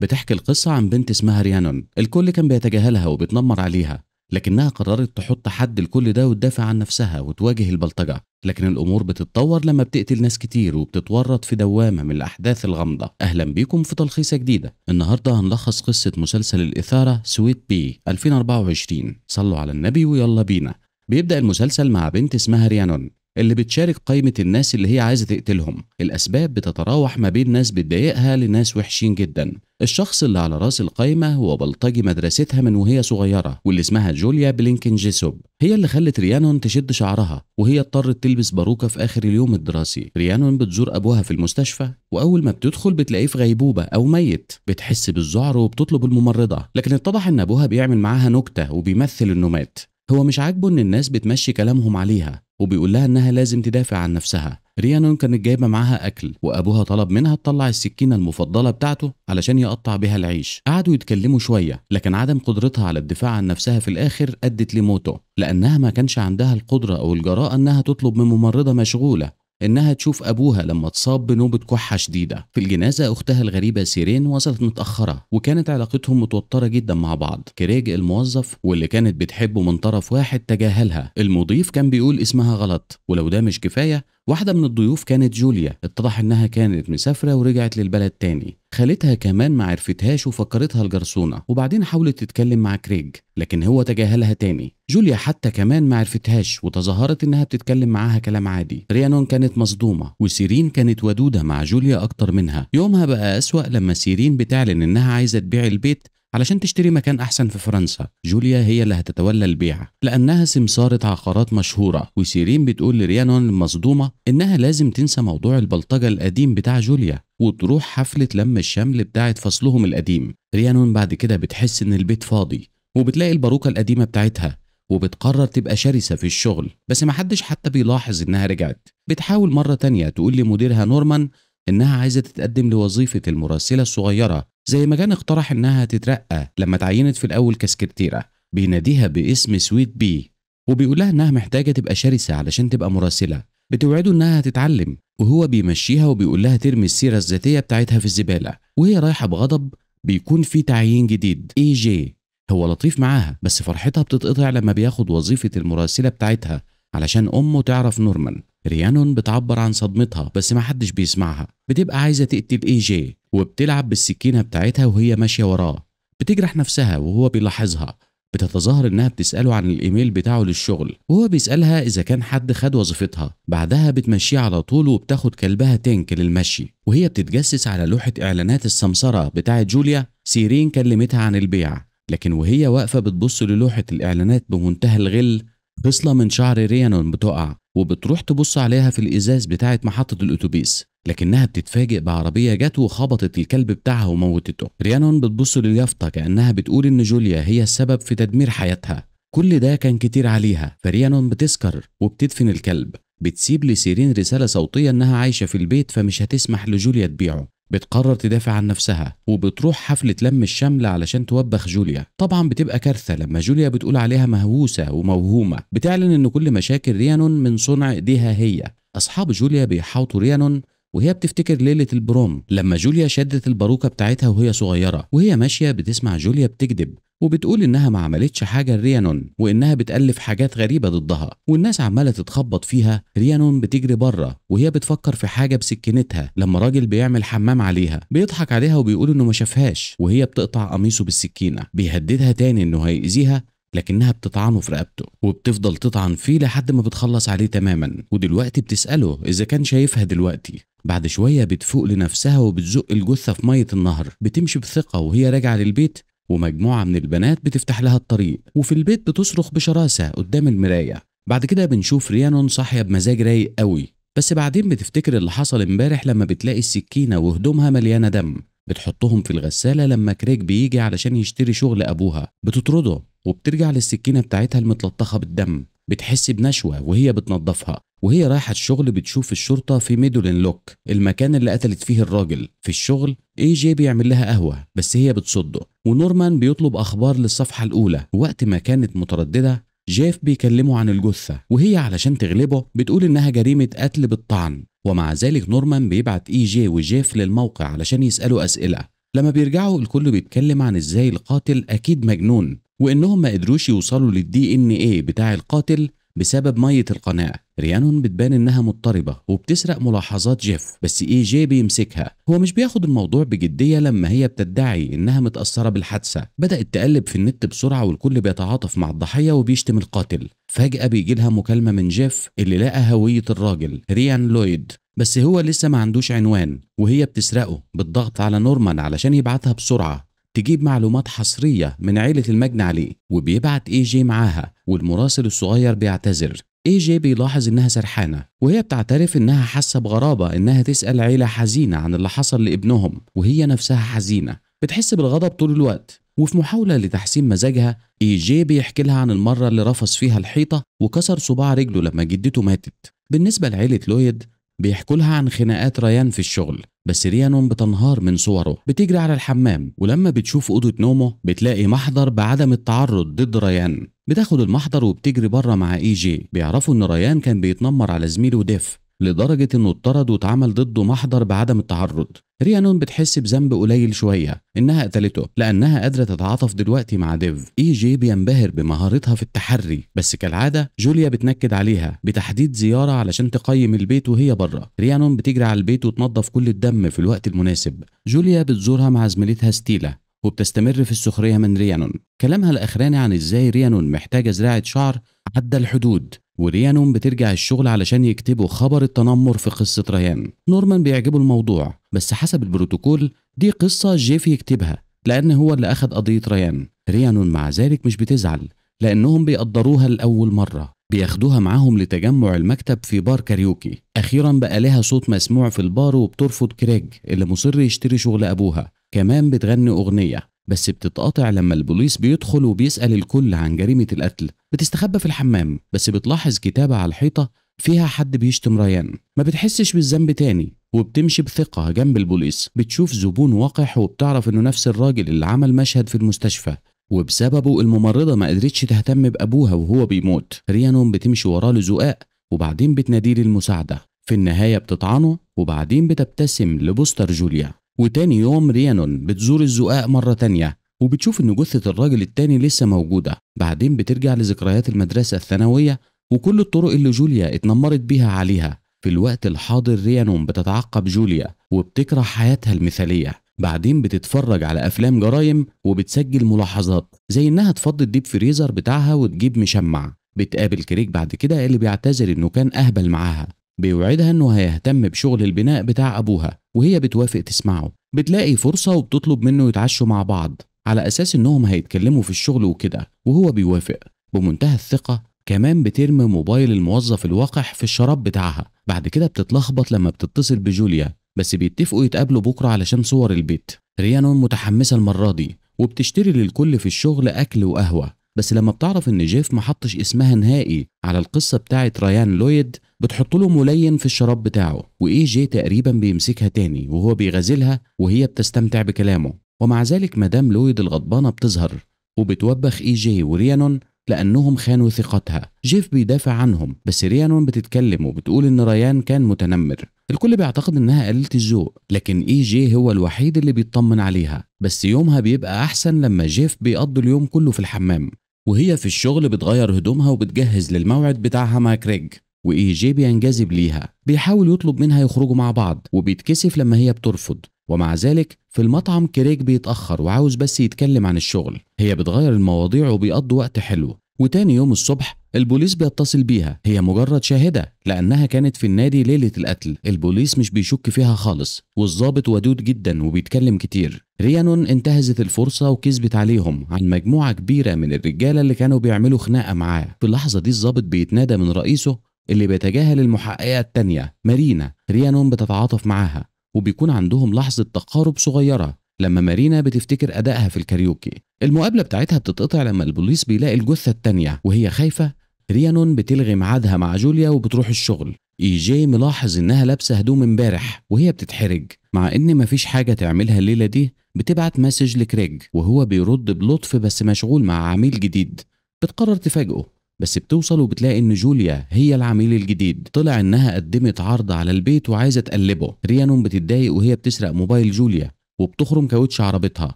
بتحكي القصة عن بنت اسمها ريانون الكل كان بيتجاهلها وبيتنمر عليها لكنها قررت تحط حد لكل ده وتدافع عن نفسها وتواجه البلطجة لكن الأمور بتتطور لما بتقتل ناس كتير وبتتورط في دوامة من الأحداث الغامضة أهلا بيكم في تلخيصة جديدة النهاردة هنلخص قصة مسلسل الإثارة سويت بي 2024 صلوا على النبي ويلا بينا بيبدأ المسلسل مع بنت اسمها ريانون اللي بتشارك قائمة الناس اللي هي عايزة تقتلهم الأسباب بتتراوح ما بين ناس بتضايقها لناس وحشين جدا الشخص اللي على راس القايمة هو بلطجي مدرستها من وهي صغيرة واللي اسمها جوليا بلينكن جيسوب هي اللي خلت ريانون تشد شعرها وهي اضطرت تلبس باروكة في آخر اليوم الدراسي ريانون بتزور أبوها في المستشفى وأول ما بتدخل بتلاقيه في غيبوبة أو ميت بتحس بالذعر وبتطلب الممرضة لكن اتضح إن أبوها بيعمل معاها نكتة وبيمثل إنه مات هو مش عاجبه إن الناس بتمشي كلامهم عليها وبيقول لها انها لازم تدافع عن نفسها ريانون كانت جايبه معاها اكل وابوها طلب منها تطلع السكينه المفضله بتاعته علشان يقطع بها العيش قعدوا يتكلموا شويه لكن عدم قدرتها على الدفاع عن نفسها في الاخر ادت لموته لانها ما كانش عندها القدره او الجراءه انها تطلب من ممرضه مشغوله إنها تشوف أبوها لما اتصاب بنوبة كحة شديدة في الجنازة أختها الغريبة سيرين وصلت متأخرة وكانت علاقتهم متوترة جدا مع بعض كريج الموظف واللي كانت بتحبه من طرف واحد تجاهلها المضيف كان بيقول اسمها غلط ولو ده مش كفاية واحدة من الضيوف كانت جوليا اتضح انها كانت مسافرة ورجعت للبلد تاني خالتها كمان ما عرفتهاش وفكرتها الجرسونة وبعدين حاولت تتكلم مع كريج لكن هو تجاهلها تاني جوليا حتى كمان ما عرفتهاش وتظاهرت انها بتتكلم معاها كلام عادي ريانون كانت مصدومة وسيرين كانت ودودة مع جوليا اكتر منها يومها بقى اسوأ لما سيرين بتعلن انها عايزة تبيع البيت علشان تشتري مكان أحسن في فرنسا جوليا هي اللي هتتولى البيع لأنها سمسارة عقارات مشهورة وسيرين بتقول لريانون المصدومة إنها لازم تنسى موضوع البلطجة القديم بتاع جوليا وتروح حفلة لم الشمل بتاعة فصلهم القديم ريانون بعد كده بتحس إن البيت فاضي وبتلاقي الباروكة القديمة بتاعتها وبتقرر تبقى شرسة في الشغل بس محدش حتى بيلاحظ إنها رجعت بتحاول مرة تانية تقول لمديرها نورمان إنها عايزة تتقدم لوظيفة المراسلة الصغيرة زي ما كان اقترح إنها تترقى لما تعينت في الأول كسكرتيرة بيناديها باسم سويت بي وبيقولها إنها محتاجة تبقى شرسة علشان تبقى مراسلة بتوعده إنها هتتعلم وهو بيمشيها وبيقول لها ترمي السيرة الذاتية بتاعتها في الزبالة وهي رايحة بغضب بيكون في تعيين جديد اي جي هو لطيف معاها بس فرحتها بتتقطع لما بياخد وظيفة المراسلة بتاعتها علشان أمه تعرف نورمان ريانون بتعبر عن صدمتها بس ما حدش بيسمعها بتبقى عايزة تقتل اي جي وبتلعب بالسكينة بتاعتها وهي ماشية وراه بتجرح نفسها وهو بيلاحظها بتتظاهر انها بتساله عن الايميل بتاعه للشغل وهو بيسالها اذا كان حد خد وظيفتها بعدها بتمشيه على طول وبتاخد كلبها تنك للمشي وهي بتتجسس على لوحه اعلانات السمسره بتاعه جوليا سيرين كلمتها عن البيع لكن وهي واقفه بتبص للوحه الاعلانات بمنتهى الغل خصله من شعر ريانون بتقع وبتروح تبص عليها في الازاز بتاعه محطه الاتوبيس لكنها بتتفاجئ بعربية جت وخبطت الكلب بتاعها وموتته ريانون بتبص لليافطة كأنها بتقول إن جوليا هي السبب في تدمير حياتها كل ده كان كتير عليها فريانون بتسكر وبتدفن الكلب بتسيب لسيرين رسالة صوتية إنها عايشة في البيت فمش هتسمح لجوليا تبيعه بتقرر تدافع عن نفسها وبتروح حفلة لم الشمل علشان توبخ جوليا طبعا بتبقى كارثة لما جوليا بتقول عليها مهووسة وموهومة بتعلن ان كل مشاكل ريانون من صنع ايديها هي اصحاب جوليا بيحاوطوا ريانون وهي بتفتكر ليلة البروم لما جوليا شدت الباروكة بتاعتها وهي صغيرة وهي ماشية بتسمع جوليا بتكذب وبتقول انها ما عملتش حاجه لريانون وانها بتالف حاجات غريبه ضدها والناس عماله تتخبط فيها ريانون بتجري بره وهي بتفكر في حاجه بسكينتها لما راجل بيعمل حمام عليها بيضحك عليها وبيقول انه ما شافهاش وهي بتقطع قميصه بالسكينه بيهددها تاني انه هيأذيها لكنها بتطعنه في رقبته وبتفضل تطعن فيه لحد ما بتخلص عليه تماما ودلوقتي بتسأله إذا كان شايفها دلوقتي بعد شوية بتفوق لنفسها وبتزق الجثة في مية النهر بتمشي بثقة وهي راجعة للبيت ومجموعة من البنات بتفتح لها الطريق وفي البيت بتصرخ بشراسة قدام المراية بعد كده بنشوف ريانون صاحية بمزاج رايق قوي بس بعدين بتفتكر اللي حصل امبارح لما بتلاقي السكينة وهدومها مليانة دم بتحطهم في الغسالة لما كريك بيجي علشان يشتري شغل أبوها بتطرده وبترجع للسكينة بتاعتها المتلطخة بالدم بتحس بنشوة وهي بتنظفها وهي رايحة الشغل بتشوف الشرطة في ميدولين لوك المكان اللي قتلت فيه الراجل في الشغل اي جي بيعمل لها قهوة بس هي بتصده ونورمان بيطلب أخبار للصفحة الأولى وقت ما كانت مترددة جيف بيكلمه عن الجثة وهي علشان تغلبه بتقول إنها جريمة قتل بالطعن ومع ذلك نورمان بيبعت إي جي وجيف للموقع علشان يسألوا أسئلة لما بيرجعوا الكل بيتكلم عن إزاي القاتل أكيد مجنون وإنهم ما قدروش يوصلوا للدي إن إيه بتاع القاتل بسبب مية القناة ريانون بتبان انها مضطربة وبتسرق ملاحظات جيف بس اي جي بيمسكها هو مش بياخد الموضوع بجدية لما هي بتدعي انها متأثرة بالحادثة بدأت تقلب في النت بسرعة والكل بيتعاطف مع الضحية وبيشتم القاتل فجأة بيجي لها مكالمة من جيف اللي لقى هوية الراجل ريان لويد بس هو لسه ما عندوش عنوان وهي بتسرقه بالضغط على نورمان علشان يبعتها بسرعة تجيب معلومات حصرية من عيلة المجني عليه وبيبعت اي جي معاها والمراسل الصغير بيعتذر اي جي بيلاحظ انها سرحانة وهي بتعترف انها حاسة بغرابة انها تسأل عيلة حزينة عن اللي حصل لابنهم وهي نفسها حزينة بتحس بالغضب طول الوقت وفي محاولة لتحسين مزاجها اي جي بيحكي لها عن المرة اللي رفص فيها الحيطة وكسر صباع رجله لما جدته ماتت بالنسبة لعيلة لويد بيحكوا لها عن خناقات ريان في الشغل بس ريان بتنهار من صوره بتجري على الحمام ولما بتشوف أوضة نومه بتلاقي محضر بعدم التعرض ضد ريان بتاخد المحضر وبتجري بره مع اي جي بيعرفوا ان ريان كان بيتنمر على زميله ديف لدرجة انه اضطرد واتعمل ضده محضر بعدم التعرض ريانون بتحس بذنب قليل شوية إنها قتلته لأنها قادرة تتعاطف دلوقتي مع ديف إي جي بينبهر بمهارتها في التحري بس كالعادة جوليا بتنكد عليها بتحديد زيارة علشان تقيم البيت وهي بره ريانون بتجري على البيت وتنظف كل الدم في الوقت المناسب جوليا بتزورها مع زميلتها ستيلا وبتستمر في السخرية من ريانون كلامها الأخراني عن إزاي ريانون محتاجة زراعة شعر عدى الحدود وريانون بترجع الشغل علشان يكتبوا خبر التنمر في قصة ريان نورمان بيعجبه الموضوع بس حسب البروتوكول دي قصة جيف يكتبها لأن هو اللي أخد قضية ريان ريانون مع ذلك مش بتزعل لأنهم بيقدروها لأول مرة بياخدوها معاهم لتجمع المكتب في بار كاريوكي أخيرا بقى لها صوت مسموع في البار وبترفض كريج اللي مصر يشتري شغل أبوها كمان بتغني أغنية بس بتتقاطع لما البوليس بيدخل وبيسأل الكل عن جريمة القتل بتستخبى في الحمام بس بتلاحظ كتابة على الحيطة فيها حد بيشتم ريان ما بتحسش بالذنب تاني وبتمشي بثقة جنب البوليس بتشوف زبون وقح وبتعرف انه نفس الراجل اللي عمل مشهد في المستشفى وبسببه الممرضة ما قدرتش تهتم بأبوها وهو بيموت ريانون بتمشي وراه لزقاق وبعدين بتناديه للمساعدة في النهاية بتطعنه وبعدين بتبتسم لبوستر جوليا وتاني يوم ريانون بتزور الزقاق مرة تانية وبتشوف إن جثة الراجل التاني لسه موجودة بعدين بترجع لذكريات المدرسة الثانوية وكل الطرق اللي جوليا اتنمرت بيها عليها في الوقت الحاضر ريانون بتتعقب جوليا وبتكره حياتها المثالية بعدين بتتفرج على افلام جرايم وبتسجل ملاحظات زي انها تفضي الديب فريزر بتاعها وتجيب مشمع بتقابل كريك بعد كده اللي بيعتذر انه كان اهبل معاها بيوعدها انه هيهتم بشغل البناء بتاع ابوها وهي بتوافق تسمعه بتلاقي فرصة وبتطلب منه يتعشوا مع بعض على أساس إنهم هيتكلموا في الشغل وكده وهو بيوافق بمنتهى الثقة كمان بترمي موبايل الموظف الوقح في الشراب بتاعها بعد كده بتتلخبط لما بتتصل بجوليا بس بيتفقوا يتقابلوا بكرة علشان صور البيت ريانون متحمسة المرة دي وبتشتري للكل في الشغل أكل وقهوة بس لما بتعرف ان جيف ما حطش اسمها نهائي على القصه بتاعه ريان لويد بتحط له ملين في الشراب بتاعه واي جي تقريبا بيمسكها تاني وهو بيغازلها وهي بتستمتع بكلامه ومع ذلك مدام لويد الغضبانه بتظهر وبتوبخ اي جي وريانون لانهم خانوا ثقتها جيف بيدافع عنهم بس ريانون بتتكلم وبتقول ان ريان كان متنمر الكل بيعتقد انها قليله الذوق لكن اي جي هو الوحيد اللي بيطمن عليها بس يومها بيبقى احسن لما جيف بيقضي اليوم كله في الحمام وهي في الشغل بتغير هدومها وبتجهز للموعد بتاعها مع كريج وإي جي بينجذب ليها بيحاول يطلب منها يخرجوا مع بعض وبيتكسف لما هي بترفض ومع ذلك في المطعم كريج بيتأخر وعاوز بس يتكلم عن الشغل هي بتغير المواضيع وبيقضوا وقت حلو وتاني يوم الصبح البوليس بيتصل بيها هي مجرد شاهدة لأنها كانت في النادي ليلة القتل البوليس مش بيشك فيها خالص والظابط ودود جدا وبيتكلم كتير ريانون انتهزت الفرصة وكذبت عليهم عن مجموعة كبيرة من الرجالة اللي كانوا بيعملوا خناقة معاه في اللحظة دي الظابط بيتنادى من رئيسه اللي بيتجاهل المحققة التانية مارينا ريانون بتتعاطف معاها وبيكون عندهم لحظة تقارب صغيرة لما مارينا بتفتكر أدائها في الكاريوكي المقابله بتاعتها بتتقطع لما البوليس بيلاقي الجثه التانيه وهي خايفه ريانون بتلغي ميعادها مع جوليا وبتروح الشغل اي جي ملاحظ انها لابسه هدوم امبارح وهي بتتحرج مع ان مفيش حاجه تعملها الليله دي بتبعت مسج لكريج وهو بيرد بلطف بس مشغول مع عميل جديد بتقرر تفاجئه بس بتوصل وبتلاقي ان جوليا هي العميل الجديد طلع انها قدمت عرض على البيت وعايزه تقلبه ريانون بتتضايق وهي بتسرق موبايل جوليا وبتخرم كاوتش عربيتها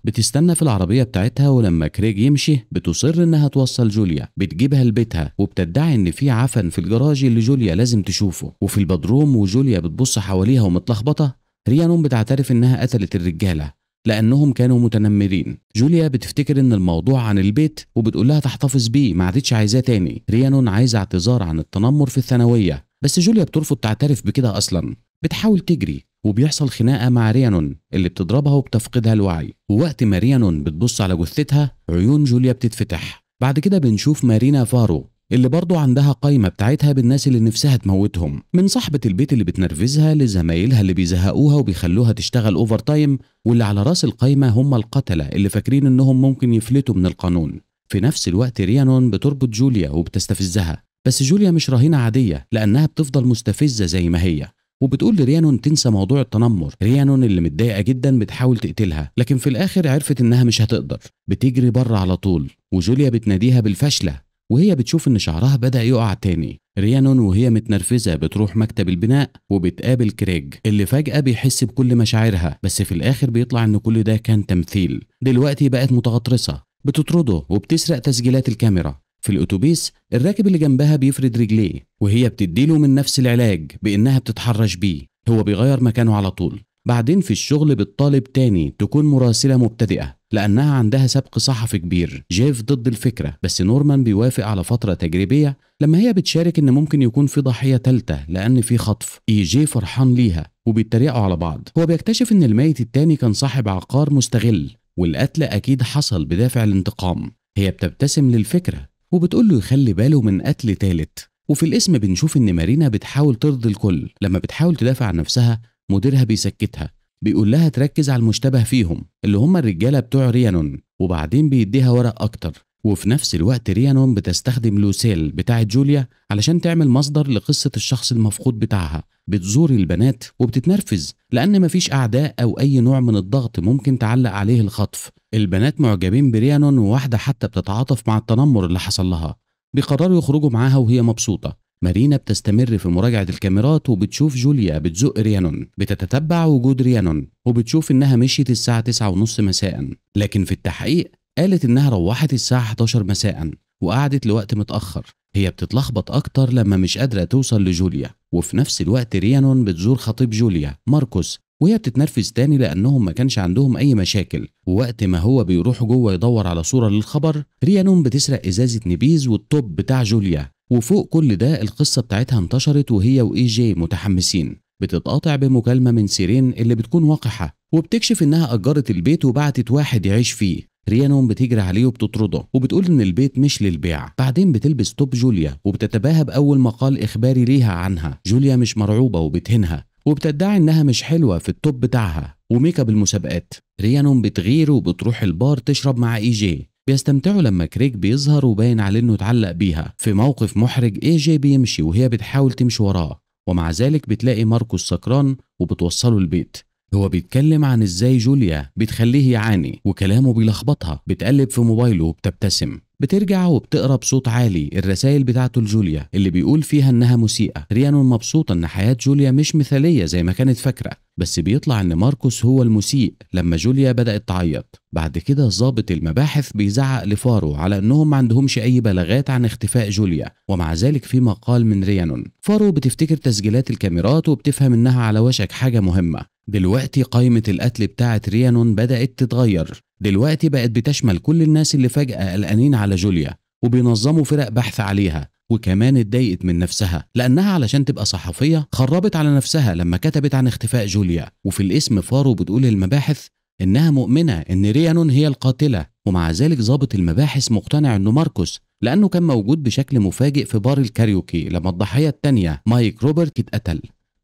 بتستنى في العربية بتاعتها ولما كريج يمشي بتصر انها توصل جوليا بتجيبها لبيتها وبتدعي ان في عفن في الجراج اللي جوليا لازم تشوفه وفي البدروم وجوليا بتبص حواليها ومتلخبطة ريانون بتعترف انها قتلت الرجالة لانهم كانوا متنمرين جوليا بتفتكر ان الموضوع عن البيت وبتقول لها تحتفظ بيه ما عادتش عايزاه تاني ريانون عايزه اعتذار عن التنمر في الثانويه بس جوليا بترفض تعترف بكده اصلا بتحاول تجري وبيحصل خناقه مع ريانون اللي بتضربها وبتفقدها الوعي ووقت ما ريانون بتبص على جثتها عيون جوليا بتتفتح بعد كده بنشوف مارينا فارو اللي برضه عندها قايمه بتاعتها بالناس اللي نفسها تموتهم من صاحبه البيت اللي بتنرفزها لزمايلها اللي بيزهقوها وبيخلوها تشتغل اوفر تايم واللي على راس القايمه هم القتله اللي فاكرين انهم ممكن يفلتوا من القانون في نفس الوقت ريانون بتربط جوليا وبتستفزها بس جوليا مش رهينه عاديه لانها بتفضل مستفزه زي ما هي وبتقول لريانون تنسى موضوع التنمر ريانون اللي متضايقه جدا بتحاول تقتلها لكن في الاخر عرفت انها مش هتقدر بتجري بره على طول وجوليا بتناديها بالفاشله وهي بتشوف ان شعرها بدا يقع تاني ريانون وهي متنرفزة بتروح مكتب البناء وبتقابل كريج اللي فجأة بيحس بكل مشاعرها بس في الآخر بيطلع إن كل ده كان تمثيل دلوقتي بقت متغطرسة بتطرده وبتسرق تسجيلات الكاميرا في الأتوبيس الراكب اللي جنبها بيفرد رجليه وهي بتديله من نفس العلاج بإنها بتتحرش بيه هو بيغير مكانه على طول بعدين في الشغل بتطالب تاني تكون مراسلة مبتدئة لأنها عندها سبق صحفي كبير جيف ضد الفكرة بس نورمان بيوافق على فترة تجريبية لما هي بتشارك إن ممكن يكون في ضحية تالتة لأن في خطف إي جي فرحان ليها وبيتريقوا على بعض هو بيكتشف إن الميت التاني كان صاحب عقار مستغل والقتل أكيد حصل بدافع الانتقام هي بتبتسم للفكرة وبتقول له يخلي باله من قتل تالت وفي الاسم بنشوف ان مارينا بتحاول ترضي الكل لما بتحاول تدافع عن نفسها مديرها بيسكتها بيقول لها تركز على المشتبه فيهم اللي هم الرجاله بتوع ريانون وبعدين بيديها ورق اكتر وفي نفس الوقت ريانون بتستخدم لوسيل بتاعة جوليا علشان تعمل مصدر لقصة الشخص المفقود بتاعها بتزور البنات وبتتنرفز لأن مفيش أعداء أو أي نوع من الضغط ممكن تعلق عليه الخطف البنات معجبين بريانون وواحدة حتى بتتعاطف مع التنمر اللي حصل لها بيقرروا يخرجوا معاها وهي مبسوطة مارينا بتستمر في مراجعة الكاميرات وبتشوف جوليا بتزق ريانون بتتتبع وجود ريانون وبتشوف إنها مشيت الساعة تسعة ونص مساء لكن في التحقيق قالت إنها روحت الساعة 11 مساء وقعدت لوقت متأخر هي بتتلخبط أكتر لما مش قادرة توصل لجوليا وفي نفس الوقت ريانون بتزور خطيب جوليا ماركوس وهي بتتنرفز تاني لانهم ما كانش عندهم اي مشاكل ووقت ما هو بيروح جوه يدور على صوره للخبر ريانون بتسرق ازازه نبيز والطب بتاع جوليا وفوق كل ده القصه بتاعتها انتشرت وهي واي جي e متحمسين بتتقاطع بمكالمه من سيرين اللي بتكون وقحه وبتكشف انها اجرت البيت وبعتت واحد يعيش فيه ريانون بتجري عليه وبتطرده وبتقول ان البيت مش للبيع بعدين بتلبس توب جوليا وبتتباهى باول مقال اخباري ليها عنها جوليا مش مرعوبه وبتهنها وبتدعي انها مش حلوه في التوب بتاعها وميك اب المسابقات ريانون بتغير وبتروح البار تشرب مع اي جي بيستمتعوا لما كريك بيظهر وباين عليه انه اتعلق بيها في موقف محرج اي جي بيمشي وهي بتحاول تمشي وراه ومع ذلك بتلاقي ماركوس سكران وبتوصله البيت هو بيتكلم عن ازاي جوليا بتخليه يعاني وكلامه بيلخبطها بتقلب في موبايله وبتبتسم بترجع وبتقرا بصوت عالي الرسائل بتاعته لجوليا اللي بيقول فيها انها مسيئه ريانون مبسوطه ان حياه جوليا مش مثاليه زي ما كانت فاكره بس بيطلع ان ماركوس هو المسيء لما جوليا بدات تعيط بعد كده ظابط المباحث بيزعق لفارو على انهم ما عندهمش اي بلاغات عن اختفاء جوليا ومع ذلك في مقال من ريانون فارو بتفتكر تسجيلات الكاميرات وبتفهم انها على وشك حاجه مهمه دلوقتي قائمة القتل بتاعة ريانون بدأت تتغير دلوقتي بقت بتشمل كل الناس اللي فجأة قلقانين على جوليا وبينظموا فرق بحث عليها وكمان اتضايقت من نفسها لأنها علشان تبقى صحفية خربت على نفسها لما كتبت عن اختفاء جوليا وفي الاسم فارو بتقول المباحث إنها مؤمنة إن ريانون هي القاتلة ومع ذلك ضابط المباحث مقتنع إنه ماركوس لأنه كان موجود بشكل مفاجئ في بار الكاريوكي لما الضحية التانية مايك روبرت اتقتل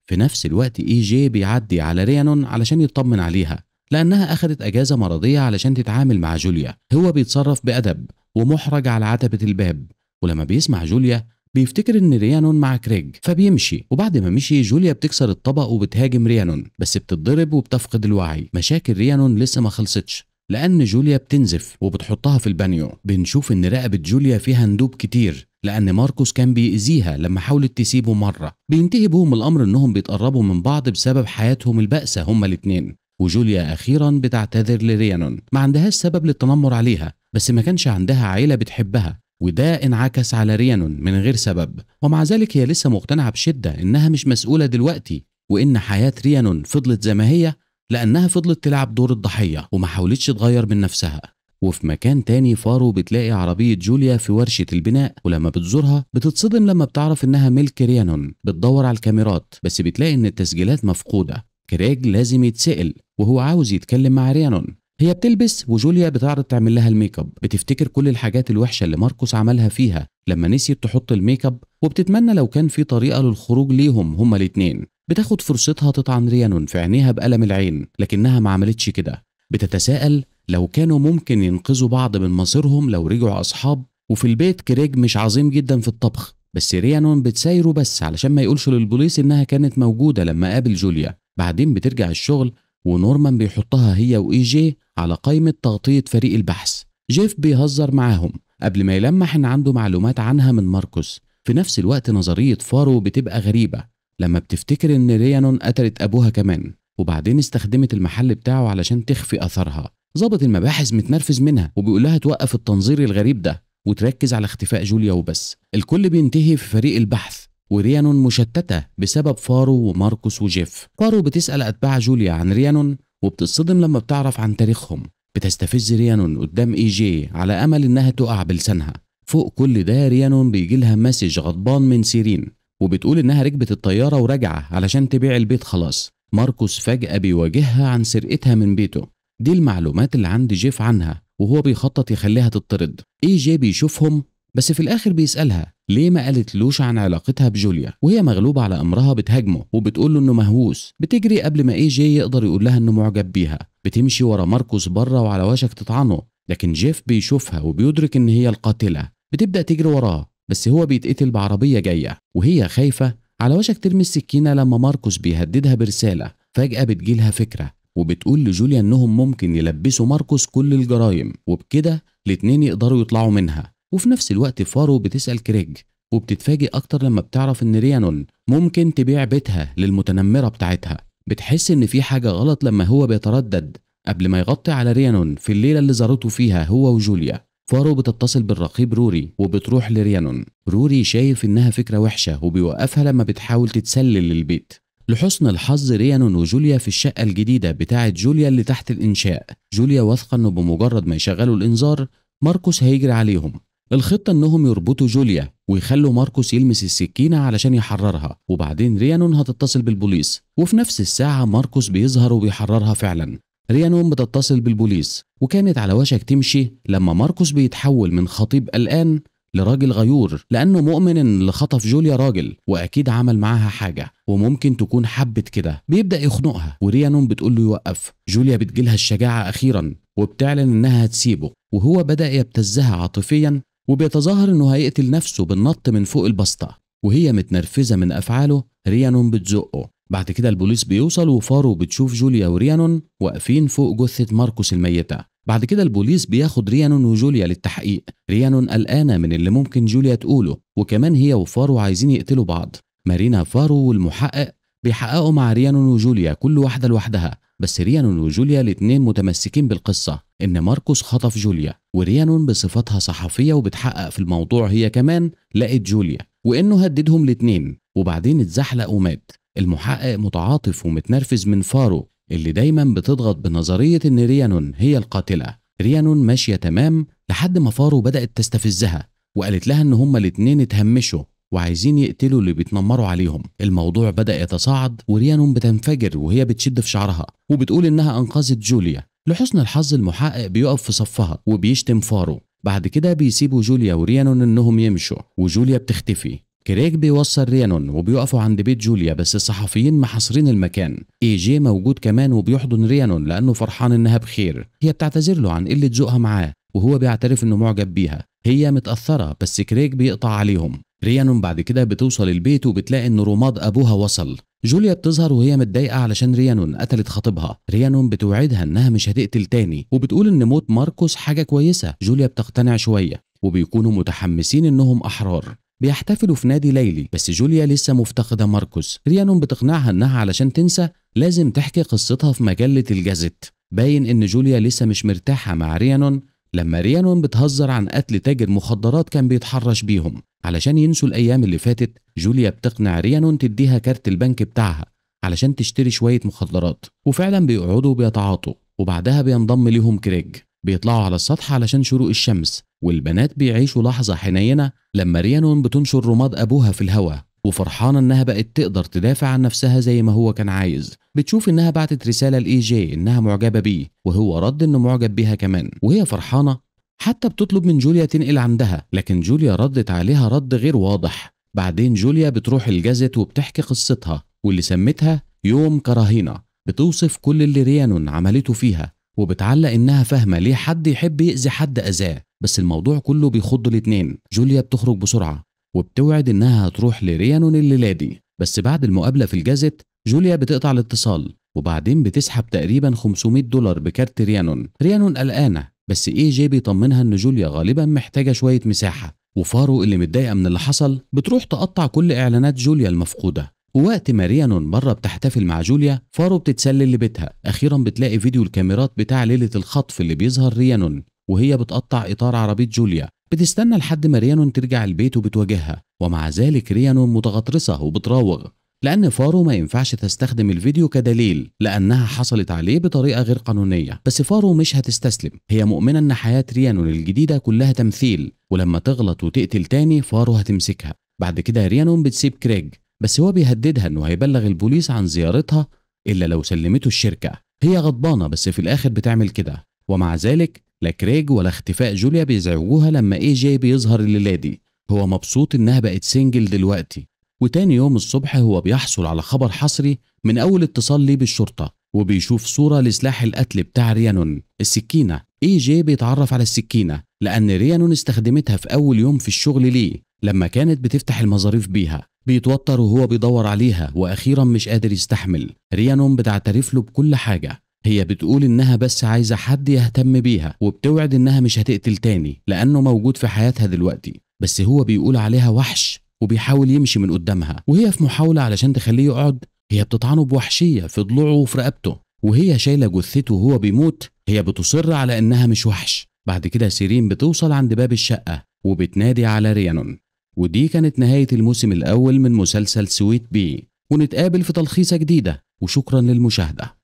في نفس الوقت اي جي بيعدي على ريانون علشان يطمن عليها لأنها اخذت أجازة مرضية علشان تتعامل مع جوليا هو بيتصرف بأدب ومحرج على عتبة الباب ولما بيسمع جوليا بيفتكر ان ريانون مع كريج فبيمشي وبعد ما مشي جوليا بتكسر الطبق وبتهاجم ريانون بس بتتضرب وبتفقد الوعي مشاكل ريانون لسه ما خلصتش لأن جوليا بتنزف وبتحطها في البانيو بنشوف إن رقبة جوليا فيها ندوب كتير لأن ماركوس كان بيأذيها لما حاولت تسيبه مرة بينتهي بهم الأمر إنهم بيتقربوا من بعض بسبب حياتهم البائسة هما الاتنين وجوليا أخيرا بتعتذر لريانون ما عندهاش سبب للتنمر عليها بس ما كانش عندها عيلة بتحبها وده انعكس على ريانون من غير سبب ومع ذلك هي لسه مقتنعة بشدة إنها مش مسؤولة دلوقتي وإن حياة ريانون فضلت زي ما هي لأنها فضلت تلعب دور الضحية وما حاولتش تغير من نفسها وفي مكان تاني فارو بتلاقي عربية جوليا في ورشة البناء ولما بتزورها بتتصدم لما بتعرف إنها ملك ريانون بتدور على الكاميرات بس بتلاقي إن التسجيلات مفقودة كريج لازم يتسأل وهو عاوز يتكلم مع ريانون هي بتلبس وجوليا بتعرض تعمل لها الميك اب بتفتكر كل الحاجات الوحشه اللي ماركوس عملها فيها لما نسيت تحط الميك اب وبتتمنى لو كان في طريقه للخروج ليهم هما الاتنين بتاخد فرصتها تطعن ريانون في عينيها بألم العين لكنها ما عملتش كده بتتساءل لو كانوا ممكن ينقذوا بعض من مصيرهم لو رجعوا أصحاب وفي البيت كريج مش عظيم جدا في الطبخ بس ريانون بتسايره بس علشان ما يقولش للبوليس إنها كانت موجودة لما قابل جوليا بعدين بترجع الشغل ونورمان بيحطها هي وإي جي على قائمة تغطية فريق البحث جيف بيهزر معاهم قبل ما يلمح إن عنده معلومات عنها من ماركوس في نفس الوقت نظرية فارو بتبقى غريبة لما بتفتكر إن ريانون قتلت أبوها كمان وبعدين استخدمت المحل بتاعه علشان تخفي أثرها ظابط المباحث متنرفز منها وبيقول لها توقف التنظير الغريب ده وتركز على اختفاء جوليا وبس الكل بينتهي في فريق البحث وريانون مشتتة بسبب فارو وماركوس وجيف فارو بتسأل أتباع جوليا عن ريانون وبتصدم لما بتعرف عن تاريخهم بتستفز ريانون قدام اي جي على امل انها تقع بلسانها فوق كل ده ريانون بيجي لها مسج غضبان من سيرين وبتقول انها ركبت الطياره وراجعه علشان تبيع البيت خلاص ماركوس فجاه بيواجهها عن سرقتها من بيته دي المعلومات اللي عند جيف عنها وهو بيخطط يخليها تطرد اي جي بيشوفهم بس في الاخر بيسالها ليه ما قالتلوش عن علاقتها بجوليا وهي مغلوبه على امرها بتهاجمه وبتقول له انه مهووس بتجري قبل ما اي جي يقدر يقول لها انه معجب بيها بتمشي ورا ماركوس بره وعلى وشك تطعنه لكن جيف بيشوفها وبيدرك ان هي القاتله بتبدا تجري وراه بس هو بيتقتل بعربية جاية وهي خايفة على وشك ترمي السكينة لما ماركوس بيهددها برسالة فجأة بتجيلها فكرة وبتقول لجوليا انهم ممكن يلبسوا ماركوس كل الجرايم وبكده الاتنين يقدروا يطلعوا منها وفي نفس الوقت فارو بتسأل كريج وبتتفاجئ أكتر لما بتعرف إن ريانون ممكن تبيع بيتها للمتنمرة بتاعتها بتحس إن في حاجة غلط لما هو بيتردد قبل ما يغطي على ريانون في الليلة اللي زارته فيها هو وجوليا فارو بتتصل بالرقيب روري وبتروح لريانون روري شايف انها فكرة وحشة وبيوقفها لما بتحاول تتسلل للبيت لحسن الحظ ريانون وجوليا في الشقة الجديدة بتاعة جوليا اللي تحت الإنشاء جوليا واثقة انه بمجرد ما يشغلوا الإنذار ماركوس هيجري عليهم الخطة انهم يربطوا جوليا ويخلوا ماركوس يلمس السكينة علشان يحررها وبعدين ريانون هتتصل بالبوليس وفي نفس الساعة ماركوس بيظهر وبيحررها فعلا ريانون بتتصل بالبوليس وكانت على وشك تمشي لما ماركوس بيتحول من خطيب قلقان لراجل غيور لأنه مؤمن إن اللي خطف جوليا راجل وأكيد عمل معاها حاجة وممكن تكون حبت كده بيبدأ يخنقها وريانون بتقول له يوقف جوليا بتجيلها الشجاعة أخيرا وبتعلن إنها هتسيبه وهو بدأ يبتزها عاطفيا وبيتظاهر إنه هيقتل نفسه بالنط من فوق البسطة وهي متنرفزة من أفعاله ريانون بتزقه بعد كده البوليس بيوصل وفارو بتشوف جوليا وريانون واقفين فوق جثة ماركوس الميتة بعد كده البوليس بياخد ريانون وجوليا للتحقيق ريانون قلقانة من اللي ممكن جوليا تقوله وكمان هي وفارو عايزين يقتلوا بعض مارينا فارو والمحقق بيحققوا مع ريانون وجوليا كل واحدة لوحدها بس ريانون وجوليا الاتنين متمسكين بالقصة إن ماركوس خطف جوليا وريانون بصفتها صحفية وبتحقق في الموضوع هي كمان لقت جوليا وإنه هددهم الاتنين وبعدين اتزحلق ومات المحقق متعاطف ومتنرفز من فارو اللي دايما بتضغط بنظرية إن ريانون هي القاتلة ريانون ماشية تمام لحد ما فارو بدأت تستفزها وقالت لها إن هما الاتنين اتهمشوا وعايزين يقتلوا اللي بيتنمروا عليهم الموضوع بدأ يتصاعد وريانون بتنفجر وهي بتشد في شعرها وبتقول إنها أنقذت جوليا لحسن الحظ المحقق بيقف في صفها وبيشتم فارو بعد كده بيسيبوا جوليا وريانون انهم يمشوا وجوليا بتختفي كريج بيوصل ريانون وبيقفوا عند بيت جوليا بس الصحفيين محاصرين المكان اي جي موجود كمان وبيحضن ريانون لانه فرحان انها بخير هي بتعتذر له عن قله ذوقها معاه وهو بيعترف انه معجب بيها هي متاثره بس كريج بيقطع عليهم ريانون بعد كده بتوصل البيت وبتلاقي ان رماد ابوها وصل جوليا بتظهر وهي متضايقة علشان ريانون قتلت خطيبها، ريانون بتوعدها إنها مش هتقتل تاني وبتقول إن موت ماركوس حاجة كويسة، جوليا بتقتنع شوية وبيكونوا متحمسين إنهم أحرار، بيحتفلوا في نادي ليلي بس جوليا لسه مفتقده ماركوس ريانون بتقنعها انها علشان تنسى لازم تحكي قصتها في مجله الجازيت باين ان جوليا لسه مش مرتاحه مع ريانون لما ريانون بتهزر عن قتل تاجر مخدرات كان بيتحرش بيهم علشان ينسوا الايام اللي فاتت جوليا بتقنع ريانون تديها كارت البنك بتاعها علشان تشتري شويه مخدرات وفعلا بيقعدوا بيتعاطوا وبعدها بينضم ليهم كريج بيطلعوا على السطح علشان شروق الشمس والبنات بيعيشوا لحظة حنينة لما ريانون بتنشر رماد أبوها في الهواء وفرحانة إنها بقت تقدر تدافع عن نفسها زي ما هو كان عايز بتشوف إنها بعتت رسالة لإي جي إنها معجبة بيه وهو رد إنه معجب بيها كمان وهي فرحانة حتى بتطلب من جوليا تنقل عندها لكن جوليا ردت عليها رد غير واضح بعدين جوليا بتروح الجازت وبتحكي قصتها واللي سمتها يوم كراهينة بتوصف كل اللي ريانون عملته فيها وبتعلق إنها فاهمة ليه حد يحب يأذي حد أذاه بس الموضوع كله بيخض الاتنين جوليا بتخرج بسرعة وبتوعد إنها هتروح لريانون الليلادي بس بعد المقابلة في الجازت جوليا بتقطع الاتصال وبعدين بتسحب تقريبا 500 دولار بكارت ريانون ريانون قلقانة بس اي جي بيطمنها ان جوليا غالبا محتاجة شوية مساحة وفارو اللي متضايقة من اللي حصل بتروح تقطع كل اعلانات جوليا المفقودة ووقت ما ريانون بره بتحتفل مع جوليا فارو بتتسلل لبيتها اخيرا بتلاقي فيديو الكاميرات بتاع ليله الخطف اللي بيظهر ريانون وهي بتقطع إطار عربية جوليا بتستنى لحد ما ريانون ترجع البيت وبتواجهها ومع ذلك ريانون متغطرسة وبتراوغ لأن فارو ما ينفعش تستخدم الفيديو كدليل لأنها حصلت عليه بطريقة غير قانونية بس فارو مش هتستسلم هي مؤمنة أن حياة ريانون الجديدة كلها تمثيل ولما تغلط وتقتل تاني فارو هتمسكها بعد كده ريانون بتسيب كريج بس هو بيهددها انه هيبلغ البوليس عن زيارتها الا لو سلمته الشركه هي غضبانه بس في الاخر بتعمل كده ومع ذلك لا كريج ولا اختفاء جوليا بيزعجوها لما اي جي بيظهر للادي هو مبسوط انها بقت سنجل دلوقتي وتاني يوم الصبح هو بيحصل على خبر حصري من اول اتصال ليه بالشرطه وبيشوف صوره لسلاح القتل بتاع ريانون السكينه اي جي بيتعرف على السكينه لان ريانون استخدمتها في اول يوم في الشغل ليه لما كانت بتفتح المظاريف بيها بيتوتر وهو بيدور عليها واخيرا مش قادر يستحمل ريانون بتعترف له بكل حاجه هي بتقول انها بس عايزه حد يهتم بيها وبتوعد انها مش هتقتل تاني لانه موجود في حياتها دلوقتي بس هو بيقول عليها وحش وبيحاول يمشي من قدامها وهي في محاوله علشان تخليه يقعد هي بتطعنه بوحشيه في ضلوعه وفي رقبته وهي شايله جثته وهو بيموت هي بتصر على انها مش وحش بعد كده سيرين بتوصل عند باب الشقه وبتنادي على ريانون ودي كانت نهايه الموسم الاول من مسلسل سويت بي ونتقابل في تلخيصه جديده وشكرا للمشاهده